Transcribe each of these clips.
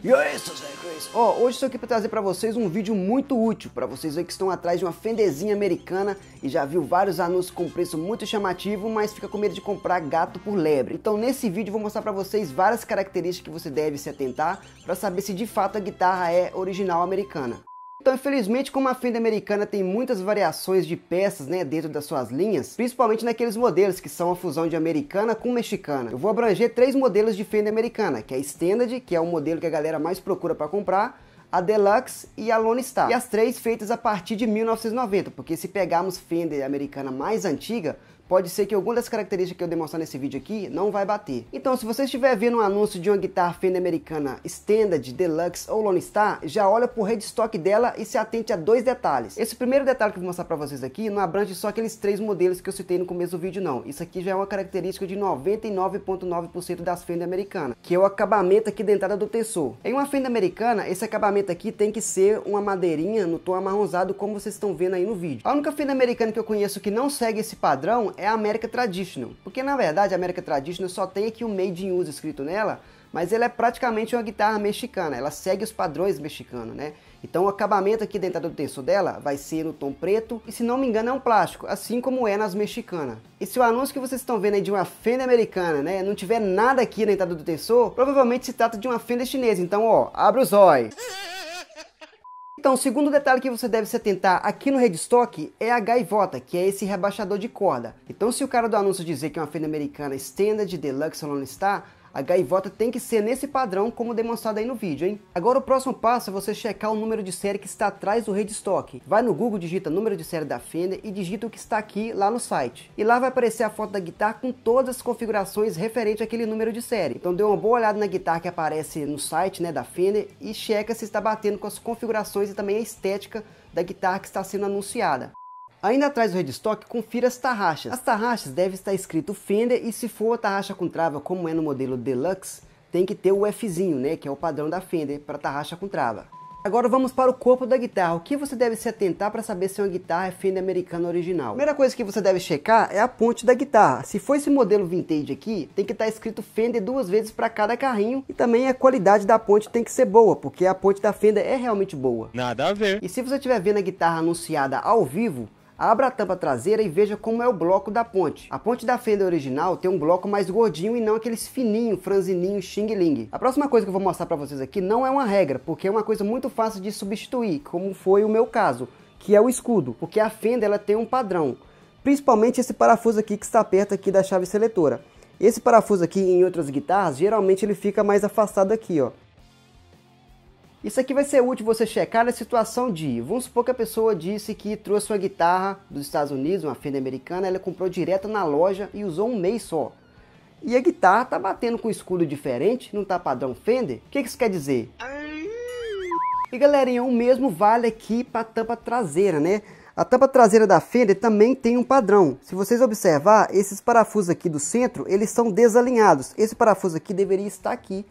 E aí, seus Chris? Ó, hoje estou aqui para trazer para vocês um vídeo muito útil para vocês aí que estão atrás de uma fendezinha americana e já viu vários anúncios com preço muito chamativo, mas fica com medo de comprar gato por lebre. Então, nesse vídeo vou mostrar para vocês várias características que você deve se atentar para saber se de fato a guitarra é original americana. Então, infelizmente, como a Fenda americana tem muitas variações de peças né, dentro das suas linhas, principalmente naqueles modelos que são a fusão de americana com mexicana, eu vou abranger três modelos de Fenda americana, que é a Standard, que é o modelo que a galera mais procura para comprar, a Deluxe e a Lone Star. E as três feitas a partir de 1990, porque se pegarmos Fender americana mais antiga, pode ser que alguma das características que eu demonstrar nesse vídeo aqui não vai bater. Então, se você estiver vendo um anúncio de uma guitarra Fender americana Standard, Deluxe ou Lone Star, já olha pro redstock dela e se atente a dois detalhes. Esse primeiro detalhe que eu vou mostrar para vocês aqui não abrange só aqueles três modelos que eu citei no começo do vídeo não. Isso aqui já é uma característica de 99.9% das Fender americanas, que é o acabamento aqui da entrada do tensor. Em uma Fender americana, esse acabamento aqui tem que ser uma madeirinha no tom amarronzado como vocês estão vendo aí no vídeo. A única Fender americana que eu conheço que não segue esse padrão é a América Traditional. Porque na verdade a América Traditional só tem aqui o Made in USA escrito nela, mas ela é praticamente uma guitarra mexicana, ela segue os padrões mexicanos, né? Então o acabamento aqui dentro do tensor dela vai ser no tom preto e se não me engano é um plástico, assim como é nas mexicanas. E se o anúncio que vocês estão vendo é de uma fenda americana, né, não tiver nada aqui na entrada do tensor, provavelmente se trata de uma fenda chinesa. Então, ó, abre os olhos. Então, o segundo detalhe que você deve se atentar aqui no Redstock é a gaivota, que é esse rebaixador de corda. Então, se o cara do anúncio dizer que é uma fenda americana Standard Deluxe Lone Star, a gaivota tem que ser nesse padrão como demonstrado aí no vídeo, hein? Agora o próximo passo é você checar o número de série que está atrás do redstock. Vai no Google, digita número de série da Fender e digita o que está aqui lá no site. E lá vai aparecer a foto da guitarra com todas as configurações referente àquele número de série. Então dê uma boa olhada na guitarra que aparece no site né, da Fender e checa se está batendo com as configurações e também a estética da guitarra que está sendo anunciada. Ainda atrás do redstock, confira as tarraxas. As tarraxas devem estar escrito Fender e se for a tarraxa com trava, como é no modelo Deluxe, tem que ter o Fzinho, né, que é o padrão da Fender para tarraxa com trava. Agora vamos para o corpo da guitarra. O que você deve se atentar para saber se uma guitarra é Fender americana original? primeira coisa que você deve checar é a ponte da guitarra. Se for esse modelo vintage aqui, tem que estar tá escrito Fender duas vezes para cada carrinho e também a qualidade da ponte tem que ser boa, porque a ponte da Fender é realmente boa. Nada a ver. E se você estiver vendo a guitarra anunciada ao vivo, Abra a tampa traseira e veja como é o bloco da ponte. A ponte da fenda original tem um bloco mais gordinho e não aqueles fininho, franzininho, xing-ling. A próxima coisa que eu vou mostrar para vocês aqui não é uma regra, porque é uma coisa muito fácil de substituir, como foi o meu caso, que é o escudo, porque a fenda ela tem um padrão. Principalmente esse parafuso aqui que está perto aqui da chave seletora. Esse parafuso aqui em outras guitarras, geralmente ele fica mais afastado aqui, ó. Isso aqui vai ser útil você checar na situação de, vamos supor que a pessoa disse que trouxe sua guitarra dos Estados Unidos, uma Fender americana, ela comprou direto na loja e usou um mês só. E a guitarra tá batendo com um escudo diferente, não tá padrão Fender? O que, que isso quer dizer? E galerinha, o mesmo vale aqui para a tampa traseira, né? A tampa traseira da Fender também tem um padrão. Se vocês observar, esses parafusos aqui do centro, eles são desalinhados. Esse parafuso aqui deveria estar aqui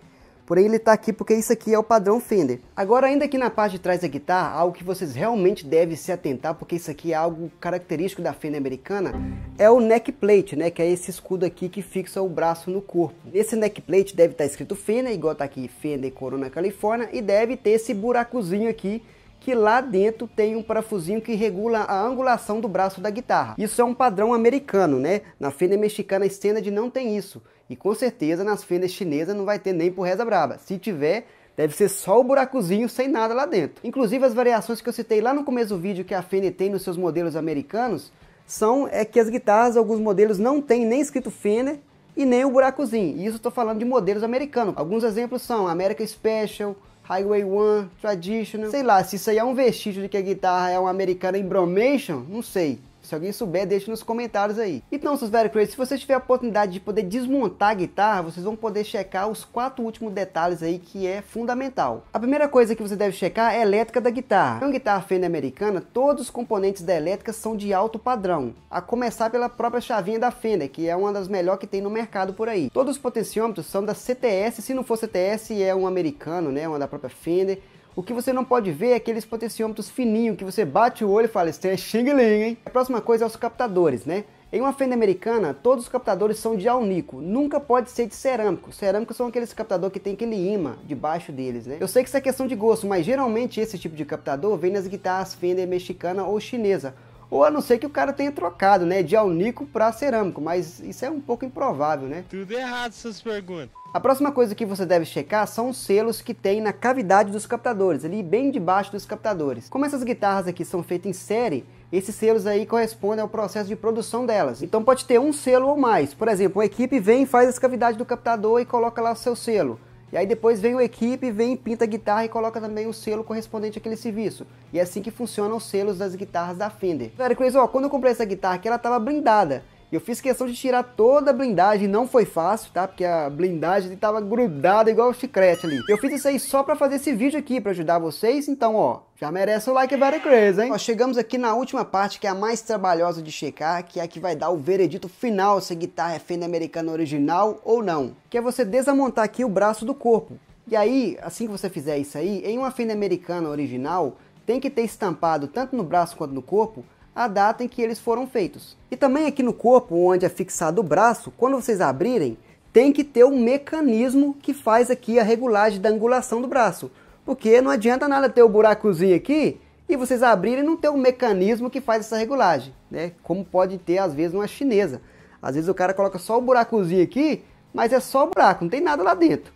Porém, ele está aqui porque isso aqui é o padrão Fender. Agora, ainda aqui na parte de trás da guitarra, algo que vocês realmente devem se atentar, porque isso aqui é algo característico da Fender americana, é o neck plate, né? Que é esse escudo aqui que fixa o braço no corpo. Esse neck plate deve estar tá escrito Fender, igual está aqui Fender Corona Califórnia, e deve ter esse buracozinho aqui que lá dentro tem um parafusinho que regula a angulação do braço da guitarra. Isso é um padrão americano, né? Na Fender mexicana a Standard não tem isso. E com certeza nas fendas chinesas não vai ter nem por reza brava. Se tiver, deve ser só o buracozinho sem nada lá dentro. Inclusive as variações que eu citei lá no começo do vídeo que a Fender tem nos seus modelos americanos são é que as guitarras, alguns modelos não tem nem escrito Fender e nem o buracozinho. E isso estou falando de modelos americanos. Alguns exemplos são America Special, Highway One, Traditional. Sei lá, se isso aí é um vestígio de que a guitarra é uma americana em Bromation, não sei. Se alguém souber, deixe nos comentários aí. Então, seus velho crazy, se você tiver a oportunidade de poder desmontar a guitarra, vocês vão poder checar os quatro últimos detalhes aí que é fundamental. A primeira coisa que você deve checar é a elétrica da guitarra. Em é uma guitarra Fender americana, todos os componentes da elétrica são de alto padrão, a começar pela própria chavinha da Fender, que é uma das melhores que tem no mercado por aí. Todos os potenciômetros são da CTS, se não for CTS é um americano, né, uma da própria Fender. O que você não pode ver é aqueles potenciômetros fininhos que você bate o olho e fala, isso é xing-ling, hein? A próxima coisa é os captadores, né? Em uma fenda americana, todos os captadores são de alnico, nunca pode ser de cerâmico. Cerâmicos são aqueles captador que tem aquele imã debaixo deles, né? Eu sei que isso é questão de gosto, mas geralmente esse tipo de captador vem nas guitarras Fender mexicana ou chinesa, ou a não ser que o cara tenha trocado, né? De alnico para cerâmico, mas isso é um pouco improvável, né? Tudo errado essas perguntas. A próxima coisa que você deve checar são os selos que tem na cavidade dos captadores, ali bem debaixo dos captadores. Como essas guitarras aqui são feitas em série, esses selos aí correspondem ao processo de produção delas. Então pode ter um selo ou mais. Por exemplo, a equipe vem, faz as cavidades do captador e coloca lá o seu selo. E aí depois vem o equipe, vem, pinta a guitarra e coloca também o selo correspondente àquele serviço. E é assim que funcionam os selos das guitarras da Fender. Velho, então, Crazy, ó, quando eu comprei essa guitarra aqui, ela tava blindada. Eu fiz questão de tirar toda a blindagem, não foi fácil, tá? Porque a blindagem estava grudada igual chiclete ali. Eu fiz isso aí só para fazer esse vídeo aqui, para ajudar vocês, então ó, já merece o like é very crazy, hein? Nós chegamos aqui na última parte, que é a mais trabalhosa de checar, que é a que vai dar o veredito final se a guitarra é fenda americana original ou não. Que é você desamontar aqui o braço do corpo. E aí, assim que você fizer isso aí, em uma fenda americana original, tem que ter estampado tanto no braço quanto no corpo a data em que eles foram feitos. E também aqui no corpo, onde é fixado o braço, quando vocês abrirem, tem que ter um mecanismo que faz aqui a regulagem da angulação do braço. Porque não adianta nada ter o um buracozinho aqui e vocês abrirem e não ter um mecanismo que faz essa regulagem, né? Como pode ter às vezes uma chinesa. Às vezes o cara coloca só o um buracozinho aqui, mas é só o buraco, não tem nada lá dentro.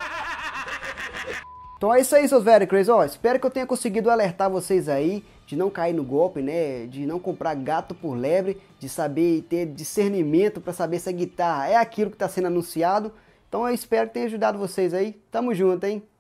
Então é isso aí, seus velhos crazy. Ó, espero que eu tenha conseguido alertar vocês aí de não cair no golpe, né? De não comprar gato por lebre, de saber e ter discernimento para saber se a guitarra é aquilo que está sendo anunciado. Então eu espero que tenha ajudado vocês aí. Tamo junto, hein?